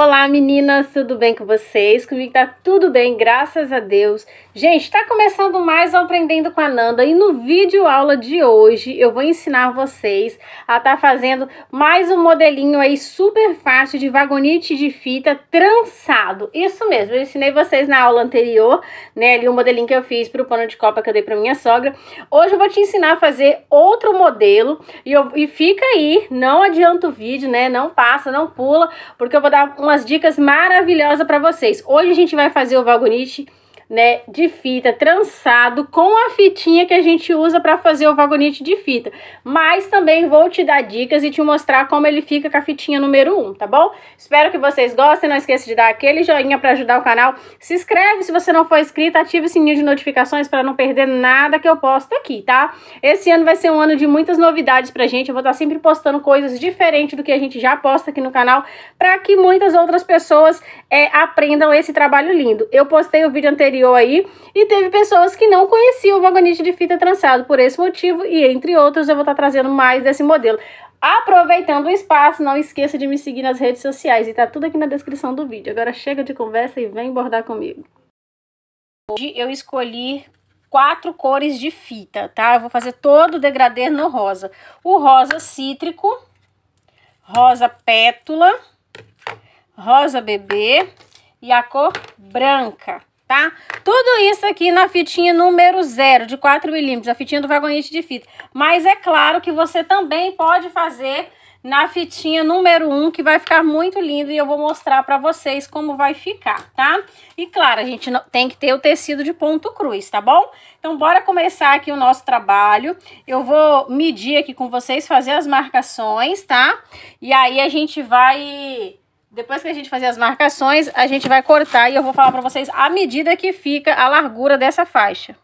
Olá meninas, tudo bem com vocês? Comigo tá tudo bem, graças a Deus. Gente, tá começando mais um Aprendendo com a Nanda e no vídeo aula de hoje eu vou ensinar vocês a tá fazendo mais um modelinho aí super fácil de vagonite de fita trançado. Isso mesmo, eu ensinei vocês na aula anterior, né, ali o um modelinho que eu fiz pro pano de copa que eu dei pra minha sogra. Hoje eu vou te ensinar a fazer outro modelo e, eu, e fica aí, não adianta o vídeo, né, não passa, não pula, porque eu vou dar um umas dicas maravilhosas para vocês. Hoje a gente vai fazer o valgonite né, de fita trançado com a fitinha que a gente usa para fazer o vagonete de fita. Mas também vou te dar dicas e te mostrar como ele fica com a fitinha número 1, tá bom? Espero que vocês gostem, não esqueça de dar aquele joinha para ajudar o canal. Se inscreve se você não for inscrito, ative o sininho de notificações para não perder nada que eu posto aqui, tá? Esse ano vai ser um ano de muitas novidades pra gente, eu vou estar sempre postando coisas diferentes do que a gente já posta aqui no canal, para que muitas outras pessoas é, aprendam esse trabalho lindo. Eu postei o vídeo anterior criou aí, e teve pessoas que não conheciam o vagonite de fita trançado por esse motivo, e entre outros eu vou estar trazendo mais desse modelo. Aproveitando o espaço, não esqueça de me seguir nas redes sociais e tá tudo aqui na descrição do vídeo. Agora chega de conversa e vem bordar comigo. Hoje eu escolhi quatro cores de fita, tá? Eu vou fazer todo o degradê no rosa. O rosa cítrico, rosa pétula, rosa bebê e a cor branca tá? Tudo isso aqui na fitinha número 0, de 4 milímetros, a fitinha do vagonete de fita. Mas é claro que você também pode fazer na fitinha número 1, um, que vai ficar muito lindo e eu vou mostrar pra vocês como vai ficar, tá? E claro, a gente tem que ter o tecido de ponto cruz, tá bom? Então, bora começar aqui o nosso trabalho. Eu vou medir aqui com vocês, fazer as marcações, tá? E aí a gente vai depois que a gente fazer as marcações, a gente vai cortar e eu vou falar pra vocês a medida que fica a largura dessa faixa.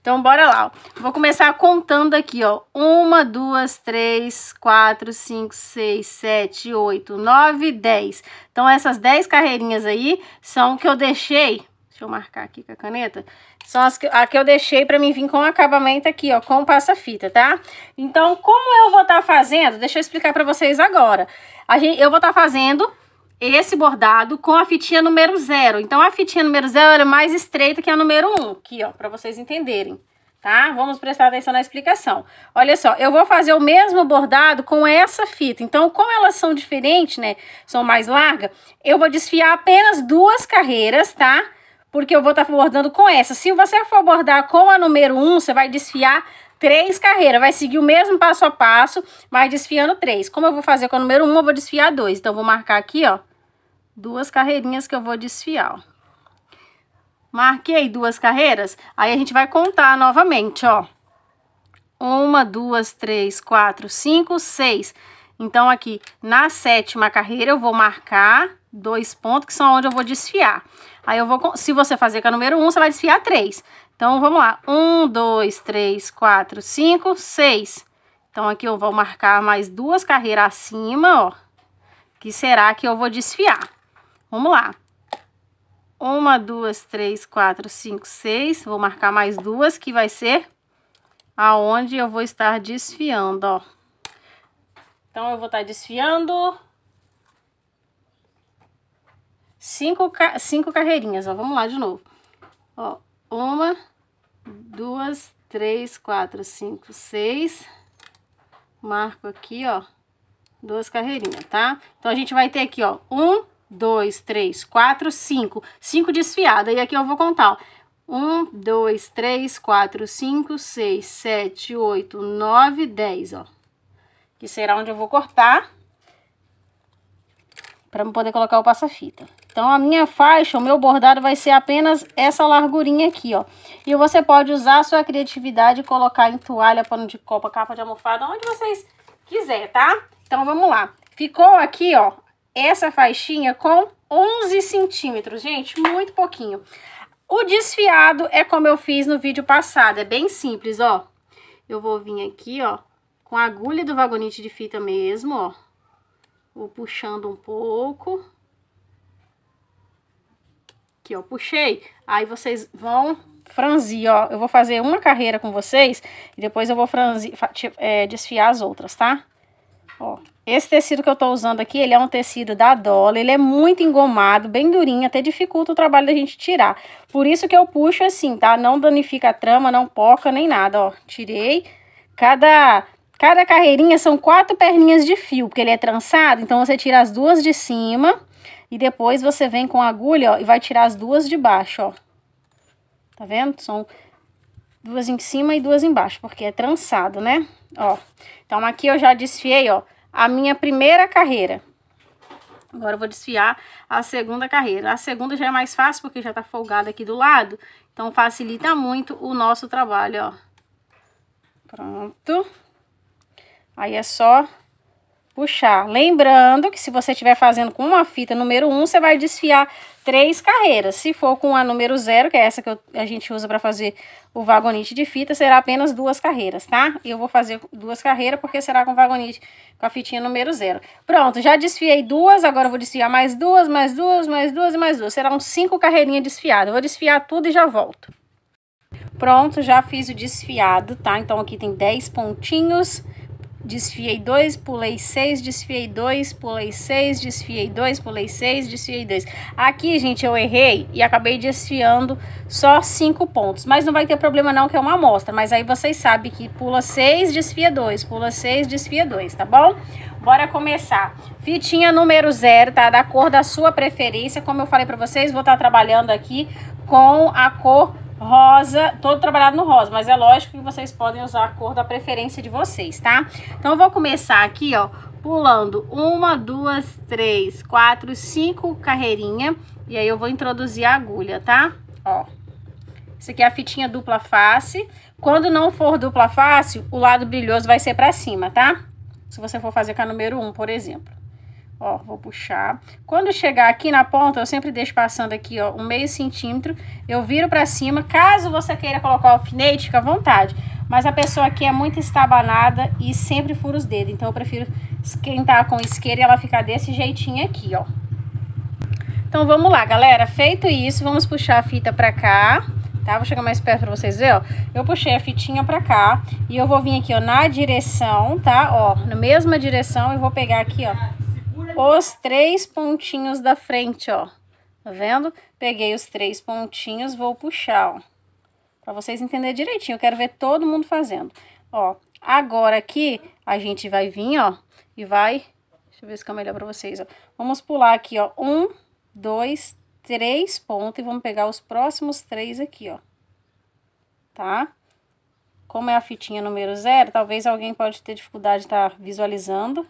Então, bora lá. Vou começar contando aqui, ó. Uma, duas, três, quatro, cinco, seis, sete, oito, nove, dez. Então, essas dez carreirinhas aí são que eu deixei. Deixa eu marcar aqui com a caneta. São as que, a que eu deixei pra mim vir com acabamento aqui, ó, com passa-fita, tá? Então, como eu vou estar tá fazendo, deixa eu explicar pra vocês agora. A gente, eu vou estar tá fazendo esse bordado com a fitinha número zero. Então, a fitinha número zero era é mais estreita que a número um, aqui, ó, pra vocês entenderem, tá? Vamos prestar atenção na explicação. Olha só, eu vou fazer o mesmo bordado com essa fita. Então, como elas são diferentes, né, são mais largas, eu vou desfiar apenas duas carreiras, tá? Tá? porque eu vou estar tá bordando com essa. Se você for bordar com a número 1, um, você vai desfiar três carreiras. Vai seguir o mesmo passo a passo, mas desfiando três. Como eu vou fazer com o número um, eu vou desfiar dois. Então, vou marcar aqui, ó, duas carreirinhas que eu vou desfiar, ó. Marquei duas carreiras, aí a gente vai contar novamente, ó. Uma, duas, três, quatro, cinco, seis. Então, aqui na sétima carreira, eu vou marcar dois pontos, que são onde eu vou desfiar. Aí, eu vou, se você fazer com a número um, você vai desfiar três. Então, vamos lá. Um, dois, três, quatro, cinco, seis. Então, aqui eu vou marcar mais duas carreiras acima, ó. Que será que eu vou desfiar. Vamos lá. Uma, duas, três, quatro, cinco, seis. Vou marcar mais duas, que vai ser aonde eu vou estar desfiando, ó. Então, eu vou estar desfiando... Cinco, cinco carreirinhas, ó. Vamos lá de novo. Ó, uma, duas, três, quatro, cinco, seis. Marco aqui, ó, duas carreirinhas, tá? Então, a gente vai ter aqui, ó, um, dois, três, quatro, cinco. Cinco desfiada E aqui eu vou contar, ó. Um, dois, três, quatro, cinco, seis, sete, oito, nove, dez, ó. Que será onde eu vou cortar para poder colocar o passa-fita. Então, a minha faixa, o meu bordado vai ser apenas essa largurinha aqui, ó. E você pode usar a sua criatividade e colocar em toalha, pano de copa, capa de almofada, onde vocês quiser, tá? Então, vamos lá. Ficou aqui, ó, essa faixinha com 11 centímetros, gente, muito pouquinho. O desfiado é como eu fiz no vídeo passado, é bem simples, ó. Eu vou vir aqui, ó, com a agulha do vagonete de fita mesmo, ó. Vou puxando um pouco, Aqui, ó, puxei. Aí vocês vão franzir, ó. Eu vou fazer uma carreira com vocês e depois eu vou franzir, é, desfiar as outras, tá? Ó, esse tecido que eu tô usando aqui, ele é um tecido da Dola, ele é muito engomado, bem durinho, até dificulta o trabalho da gente tirar. Por isso que eu puxo assim, tá? Não danifica a trama, não poca nem nada, ó. Tirei. Cada, cada carreirinha são quatro perninhas de fio, porque ele é trançado, então você tira as duas de cima e depois você vem com a agulha, ó, e vai tirar as duas de baixo, ó. Tá vendo? São duas em cima e duas embaixo, porque é trançado, né? Ó, então aqui eu já desfiei, ó, a minha primeira carreira. Agora eu vou desfiar a segunda carreira. A segunda já é mais fácil, porque já tá folgada aqui do lado, então facilita muito o nosso trabalho, ó. Pronto. Aí é só puxar. Lembrando que se você estiver fazendo com uma fita número 1, um, você vai desfiar três carreiras. Se for com a número 0, que é essa que eu, a gente usa para fazer o vagonite de fita, será apenas duas carreiras, tá? E Eu vou fazer duas carreiras porque será com vagonite com a fitinha número 0. Pronto, já desfiei duas, agora vou desfiar mais duas, mais duas, mais duas e mais duas. Serão cinco carreirinhas desfiadas. Eu vou desfiar tudo e já volto. Pronto, já fiz o desfiado, tá? Então, aqui tem 10 pontinhos desfiei 2, pulei 6, desfiei 2, pulei 6, desfiei 2, pulei 6, desfiei 2. Aqui, gente, eu errei e acabei desfiando só 5 pontos. Mas não vai ter problema não, que é uma amostra. Mas aí vocês sabem que pula 6, desfia 2, pula 6, desfia 2, tá bom? Bora começar. Fitinha número 0, tá? Da cor da sua preferência. Como eu falei pra vocês, vou estar tá trabalhando aqui com a cor rosa, todo trabalhado no rosa, mas é lógico que vocês podem usar a cor da preferência de vocês, tá? Então, eu vou começar aqui, ó, pulando uma, duas, três, quatro, cinco carreirinha, e aí eu vou introduzir a agulha, tá? Ó, isso aqui é a fitinha dupla face. Quando não for dupla face, o lado brilhoso vai ser pra cima, tá? Se você for fazer com a número um, por exemplo. Ó, vou puxar. Quando chegar aqui na ponta, eu sempre deixo passando aqui, ó, um meio centímetro. Eu viro pra cima. Caso você queira colocar o alfinete, fica à vontade. Mas a pessoa aqui é muito estabanada e sempre fura os dedos. Então, eu prefiro esquentar com isqueira e ela ficar desse jeitinho aqui, ó. Então, vamos lá, galera. Feito isso, vamos puxar a fita pra cá tá? Vou chegar mais perto pra vocês verem, ó. Eu puxei a fitinha pra cá e eu vou vir aqui, ó, na direção, tá? Ó, na mesma direção eu vou pegar aqui, ó os três pontinhos da frente, ó. Tá vendo? Peguei os três pontinhos, vou puxar, ó. Pra vocês entenderem direitinho, eu quero ver todo mundo fazendo. Ó, agora aqui, a gente vai vir, ó, e vai... Deixa eu ver se fica melhor pra vocês, ó. Vamos pular aqui, ó, um, dois, três pontos e vamos pegar os próximos três aqui, ó. Tá? Como é a fitinha número zero, talvez alguém pode ter dificuldade de estar tá visualizando.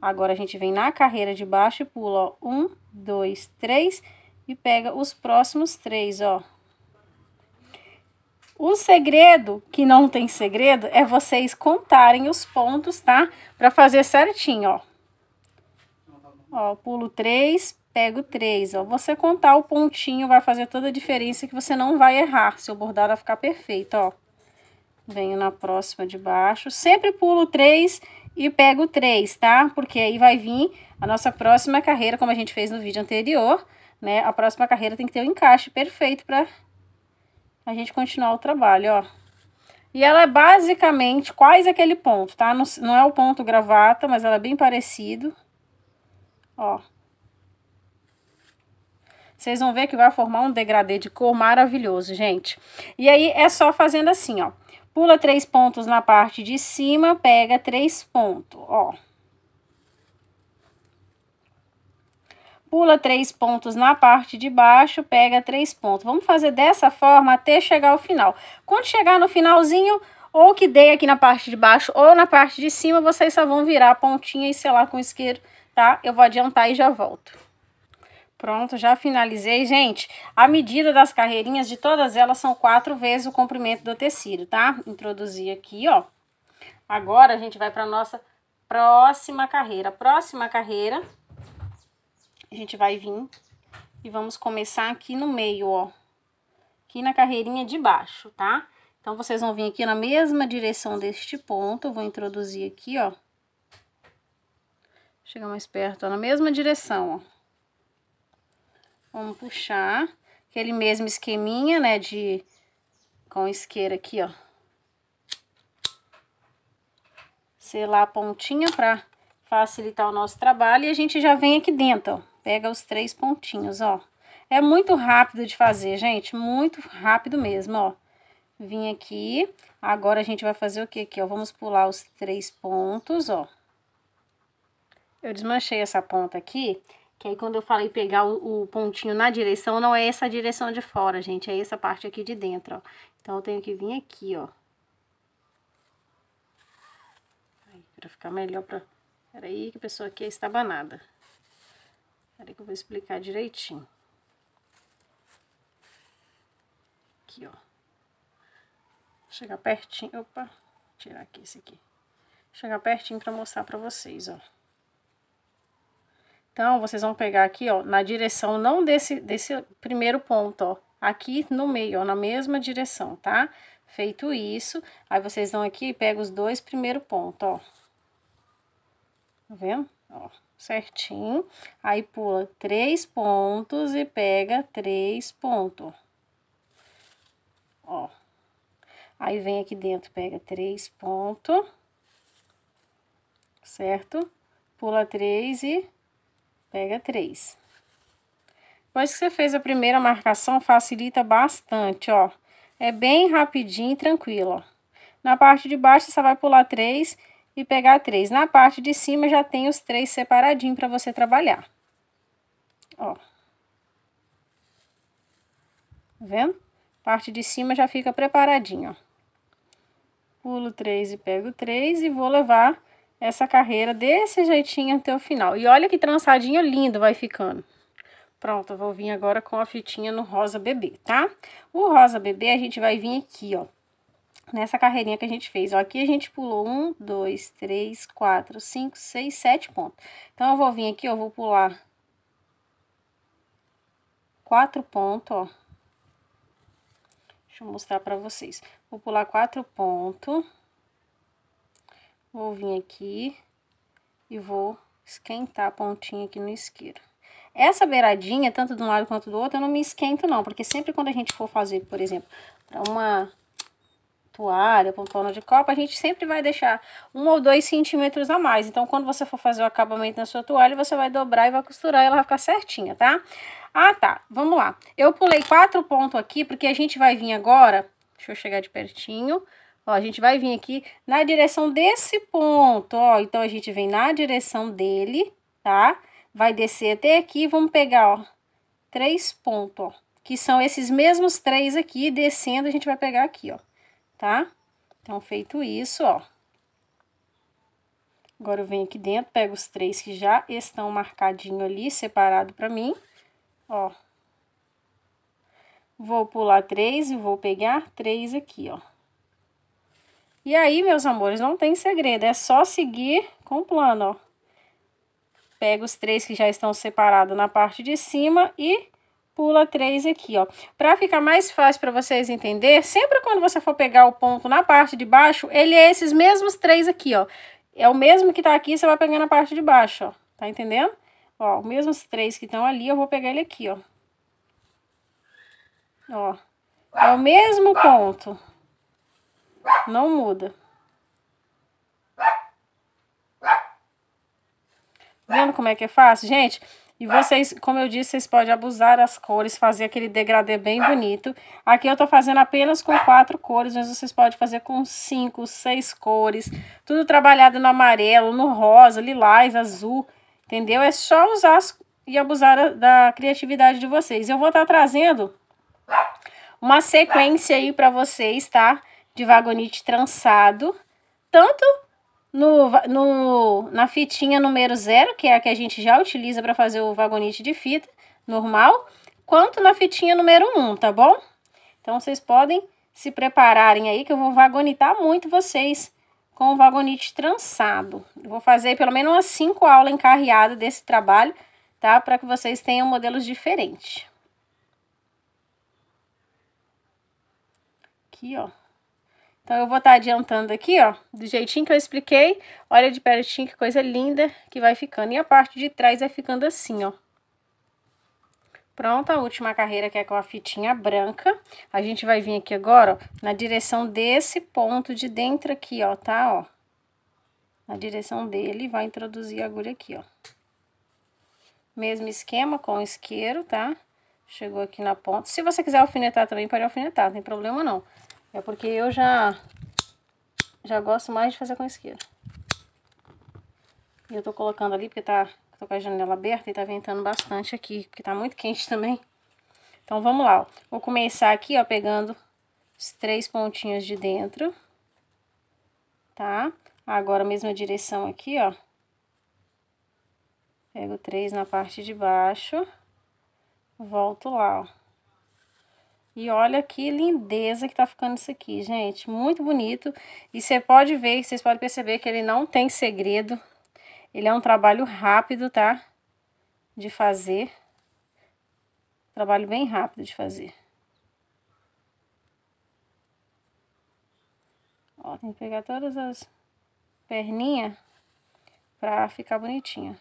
Agora, a gente vem na carreira de baixo e pula, ó, um, dois, três, e pega os próximos três, ó. O segredo, que não tem segredo, é vocês contarem os pontos, tá? Pra fazer certinho, ó. Ó, pulo três, pego três, ó. Você contar o pontinho vai fazer toda a diferença que você não vai errar. Seu bordado vai ficar perfeito, ó. Venho na próxima de baixo. Sempre pulo três e pego 3, tá? Porque aí vai vir a nossa próxima carreira, como a gente fez no vídeo anterior, né? A próxima carreira tem que ter o um encaixe perfeito para a gente continuar o trabalho, ó. E ela é basicamente quase aquele ponto, tá? Não, não é o ponto gravata, mas ela é bem parecido, ó. Vocês vão ver que vai formar um degradê de cor maravilhoso, gente. E aí, é só fazendo assim, ó. Pula três pontos na parte de cima, pega três pontos, ó. Pula três pontos na parte de baixo, pega três pontos. Vamos fazer dessa forma até chegar ao final. Quando chegar no finalzinho, ou que dei aqui na parte de baixo ou na parte de cima, vocês só vão virar a pontinha e selar com isqueiro, tá? Eu vou adiantar e já volto. Pronto, já finalizei. Gente, a medida das carreirinhas de todas elas são quatro vezes o comprimento do tecido, tá? Introduzi aqui, ó. Agora, a gente vai para nossa próxima carreira. Próxima carreira, a gente vai vir e vamos começar aqui no meio, ó. Aqui na carreirinha de baixo, tá? Então, vocês vão vir aqui na mesma direção deste ponto, eu vou introduzir aqui, ó. Chegar mais perto, ó, na mesma direção, ó Vamos puxar. Aquele mesmo esqueminha, né, de... Com isqueira aqui, ó. Selar a pontinha pra facilitar o nosso trabalho. E a gente já vem aqui dentro, ó. Pega os três pontinhos, ó. É muito rápido de fazer, gente. Muito rápido mesmo, ó. Vim aqui. Agora a gente vai fazer o que aqui, ó? Vamos pular os três pontos, ó. Eu desmanchei essa ponta aqui, que aí quando eu falei pegar o, o pontinho na direção, não é essa direção de fora, gente, é essa parte aqui de dentro, ó. Então, eu tenho que vir aqui, ó. Aí, pra ficar melhor pra... Peraí que a pessoa aqui é estabanada. Peraí que eu vou explicar direitinho. Aqui, ó. Chegar pertinho... Opa! tirar aqui esse aqui. Chegar pertinho pra mostrar pra vocês, ó. Então, vocês vão pegar aqui, ó, na direção não desse, desse primeiro ponto, ó, aqui no meio, ó, na mesma direção, tá? Feito isso, aí vocês vão aqui e pegam os dois primeiros pontos, ó. Tá vendo? Ó, certinho. Aí, pula três pontos e pega três pontos, ó. Aí, vem aqui dentro, pega três pontos, certo? Pula três e pega três. Depois que você fez a primeira marcação, facilita bastante, ó. É bem rapidinho e tranquilo, ó. Na parte de baixo, você só vai pular três e pegar três. Na parte de cima, já tem os três separadinho para você trabalhar. Ó. Tá vendo? Parte de cima já fica preparadinho, ó. Pulo três e pego três e vou levar essa carreira desse jeitinho até o final. E olha que trançadinho lindo vai ficando. Pronto, eu vou vir agora com a fitinha no rosa bebê, tá? O rosa bebê a gente vai vir aqui, ó, nessa carreirinha que a gente fez. Ó, aqui a gente pulou um, dois, três, quatro, cinco, seis, sete pontos. Então, eu vou vir aqui, eu vou pular quatro pontos, ó. Deixa eu mostrar pra vocês. Vou pular quatro pontos. Vou vir aqui e vou esquentar a pontinha aqui no isqueiro. Essa beiradinha, tanto de um lado quanto do outro, eu não me esquento não, porque sempre quando a gente for fazer, por exemplo, para uma toalha, para um pano de copa, a gente sempre vai deixar um ou dois centímetros a mais. Então, quando você for fazer o acabamento na sua toalha, você vai dobrar e vai costurar e ela vai ficar certinha, tá? Ah, tá. Vamos lá. Eu pulei quatro pontos aqui, porque a gente vai vir agora... Deixa eu chegar de pertinho Ó, a gente vai vir aqui na direção desse ponto, ó. Então, a gente vem na direção dele, tá? Vai descer até aqui, vamos pegar, ó, três pontos, ó. Que são esses mesmos três aqui, descendo, a gente vai pegar aqui, ó, tá? Então, feito isso, ó. Agora, eu venho aqui dentro, pego os três que já estão marcadinho ali, separado pra mim, ó. Vou pular três e vou pegar três aqui, ó. E aí, meus amores, não tem segredo, é só seguir com o plano, ó. Pega os três que já estão separados na parte de cima e pula três aqui, ó. Pra ficar mais fácil pra vocês entender, sempre quando você for pegar o ponto na parte de baixo, ele é esses mesmos três aqui, ó. É o mesmo que tá aqui, você vai pegar na parte de baixo, ó. Tá entendendo? Ó, os mesmos três que estão ali, eu vou pegar ele aqui, ó. Ó, é o mesmo tá. ponto. Não muda. Vendo como é que é fácil, gente? E vocês, como eu disse, vocês podem abusar das cores, fazer aquele degradê bem bonito. Aqui eu tô fazendo apenas com quatro cores, mas vocês podem fazer com cinco, seis cores. Tudo trabalhado no amarelo, no rosa, lilás, azul, entendeu? É só usar as, e abusar da criatividade de vocês. Eu vou estar tá trazendo uma sequência aí para vocês, tá? de vagonite trançado, tanto no, no, na fitinha número zero, que é a que a gente já utiliza para fazer o vagonite de fita normal, quanto na fitinha número um, tá bom? Então, vocês podem se prepararem aí que eu vou vagonitar muito vocês com o vagonite trançado. Eu vou fazer pelo menos umas cinco aulas encarreadas desse trabalho, tá? Para que vocês tenham modelos diferentes. Aqui, ó. Então, eu vou estar tá adiantando aqui, ó, do jeitinho que eu expliquei. Olha de pertinho que coisa linda que vai ficando. E a parte de trás vai ficando assim, ó. Pronto, a última carreira que é com a fitinha branca. A gente vai vir aqui agora, ó, na direção desse ponto de dentro aqui, ó, tá, ó. Na direção dele, vai introduzir a agulha aqui, ó. Mesmo esquema com o isqueiro, tá? Chegou aqui na ponta. Se você quiser alfinetar também, pode alfinetar, não tem problema não. É porque eu já, já gosto mais de fazer com isqueiro. E eu tô colocando ali porque tá tô com a janela aberta e tá ventando bastante aqui, porque tá muito quente também. Então vamos lá, ó. Vou começar aqui, ó, pegando os três pontinhos de dentro, tá? Agora, mesma direção aqui, ó. Pego três na parte de baixo, volto lá, ó. E olha que lindeza que tá ficando isso aqui, gente. Muito bonito. E você pode ver, vocês podem perceber que ele não tem segredo. Ele é um trabalho rápido, tá? De fazer. Trabalho bem rápido de fazer. Ó, tem que pegar todas as perninhas pra ficar bonitinho.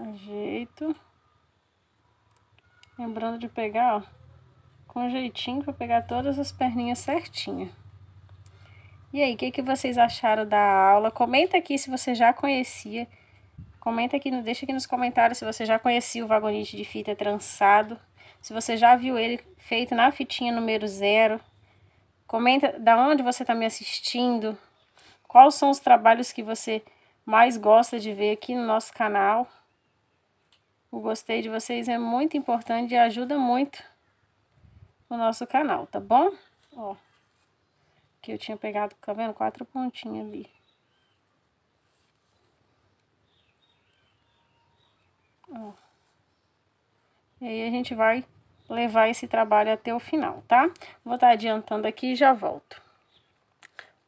Ajeito. Lembrando de pegar, ó, com jeitinho para pegar todas as perninhas certinha. E aí, o que, que vocês acharam da aula? Comenta aqui se você já conhecia. Comenta aqui, deixa aqui nos comentários se você já conhecia o vagonite de fita trançado. Se você já viu ele feito na fitinha número zero. Comenta da onde você está me assistindo. Quais são os trabalhos que você mais gosta de ver aqui no nosso canal. O gostei de vocês é muito importante e ajuda muito o nosso canal, tá bom? Ó, que eu tinha pegado, tá vendo? Quatro pontinhas ali. Ó. E aí a gente vai levar esse trabalho até o final, tá? Vou estar tá adiantando aqui e já volto.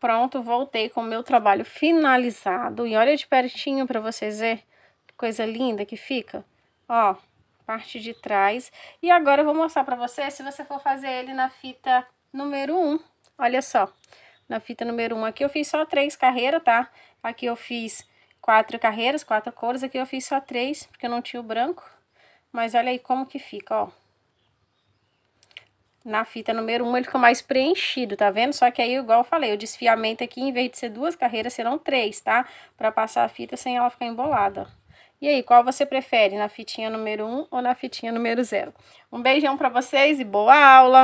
Pronto, voltei com o meu trabalho finalizado. E olha de pertinho para vocês verem que coisa linda que fica ó, parte de trás. E agora eu vou mostrar pra você se você for fazer ele na fita número 1. Um. Olha só, na fita número 1 um aqui eu fiz só três carreiras, tá? Aqui eu fiz quatro carreiras, quatro cores, aqui eu fiz só três, porque eu não tinha o branco. Mas olha aí como que fica, ó. Na fita número 1 um, ele ficou mais preenchido, tá vendo? Só que aí, igual eu falei, o desfiamento aqui, em vez de ser duas carreiras, serão três, tá? Pra passar a fita sem ela ficar embolada, ó. E aí, qual você prefere, na fitinha número 1 ou na fitinha número 0? Um beijão para vocês e boa aula!